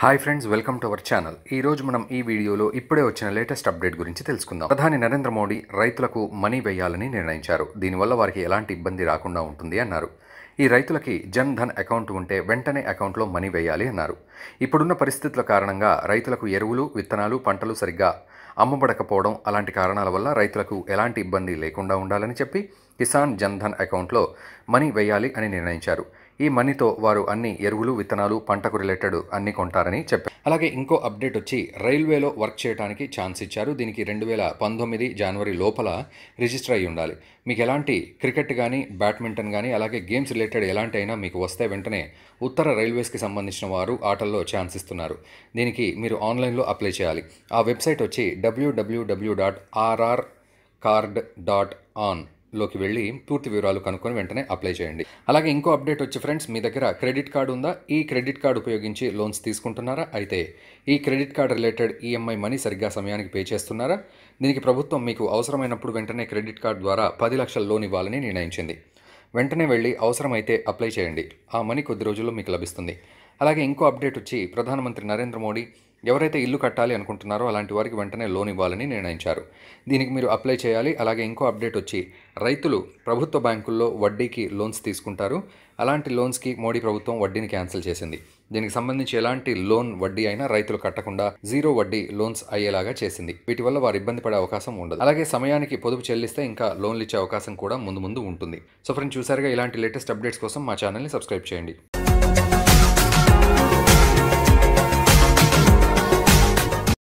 hi friends welcome to our channel ఈ రోజు మనం ఈ వీడియోలో ఇప్పుడే వచ్చిన లేటెస్ట్ అప్డేట్ గురించి తెలుసుకుందాం ప్రధాని నరేంద్ర మోడీ రైతులకు మనీ వేయాలని నిర్ణయించారు దీనివల్ల వారికి ఎలాంటి ఇబ్బంది రాకుండా ఉంటుంది అన్నారు ఈ రైతులకి జన్ ధన్ అకౌంట్ ఉంటే వెంటనే అకౌంట్లో మనీ వేయాలి అన్నారు ఇప్పుడున్న పరిస్థితుల కారణంగా రైతులకు ఎరువులు విత్తనాలు పంటలు సరిగ్గా అమ్మబడకపోవడం అలాంటి కారణాల వల్ల రైతులకు ఎలాంటి ఇబ్బంది లేకుండా ఉండాలని చెప్పి కిసాన్ జన్ ధన్ అకౌంట్లో మనీ వేయాలి అని నిర్ణయించారు ఈ మనీతో వారు అన్ని ఎరువులు విత్తనాలు పంటకు రిలేటెడ్ అన్ని కొంటారని చెప్పారు అలాగే ఇంకో అప్డేట్ వచ్చి రైల్వేలో వర్క్ చేయడానికి ఛాన్స్ ఇచ్చారు దీనికి రెండు వేల పంతొమ్మిది జనవరి లోపల రిజిస్టర్ అయి ఉండాలి మీకు ఎలాంటి క్రికెట్ కానీ బ్యాడ్మింటన్ కానీ అలాగే గేమ్స్ రిలేటెడ్ ఎలాంటి అయినా మీకు వస్తే వెంటనే ఉత్తర రైల్వేస్కి సంబంధించిన వారు ఆటల్లో ఛాన్స్ ఇస్తున్నారు దీనికి మీరు ఆన్లైన్లో అప్లై చేయాలి ఆ వెబ్సైట్ వచ్చి W W W dot RR card dot on లోకి వెళ్ళి పూర్తి వివరాలు కనుక్కొని వెంటనే అప్లై చేయండి అలాగే ఇంకో అప్డేట్ వచ్చి ఫ్రెండ్స్ మీ దగ్గర క్రెడిట్ కార్డు ఉందా ఈ క్రెడిట్ కార్డు ఉపయోగించి లోన్స్ తీసుకుంటున్నారా అయితే ఈ credit card related EMI money సరిగ్గా సమయానికి పే చేస్తున్నారా దీనికి ప్రభుత్వం మీకు అవసరమైనప్పుడు వెంటనే క్రెడిట్ కార్డు ద్వారా పది లక్షల లోన్ ఇవ్వాలని నిర్ణయించింది వెంటనే వెళ్ళి అవసరమైతే అప్లై చేయండి ఆ మనీ కొద్ది రోజుల్లో మీకు లభిస్తుంది అలాగే ఇంకో అప్డేట్ వచ్చి ప్రధానమంత్రి నరేంద్ర మోడీ ఎవరైతే ఇల్లు కట్టాలి అనుకుంటున్నారో అలాంటి వారికి వెంటనే లోన్ ఇవ్వాలని నిర్ణయించారు దీనికి మీరు అప్లై చేయాలి అలాగే ఇంకో అప్డేట్ వచ్చి రైతులు ప్రభుత్వ బ్యాంకుల్లో వడ్డీకి లోన్స్ తీసుకుంటారు అలాంటి లోన్స్కి మోడీ ప్రభుత్వం వడ్డీని క్యాన్సిల్ చేసింది దీనికి సంబంధించి ఎలాంటి లోన్ వడ్డీ అయినా రైతులు కట్టకుండా జీరో వడ్డీ లోన్స్ అయ్యేలాగా చేసింది వీటి వల్ల వారు ఇబ్బంది పడే అవకాశం ఉండదు అలాగే సమయానికి పొదుపు చెల్లిస్తే ఇంకా లోన్లు ఇచ్చే అవకాశం కూడా ముందు ముందు ఉంటుంది సో ఫ్రెండ్స్ చూసారుగా ఇలాంటి లేటెస్ట్ అప్డేట్స్ కోసం మా ఛానల్ని సబ్స్క్రైబ్ చేయండి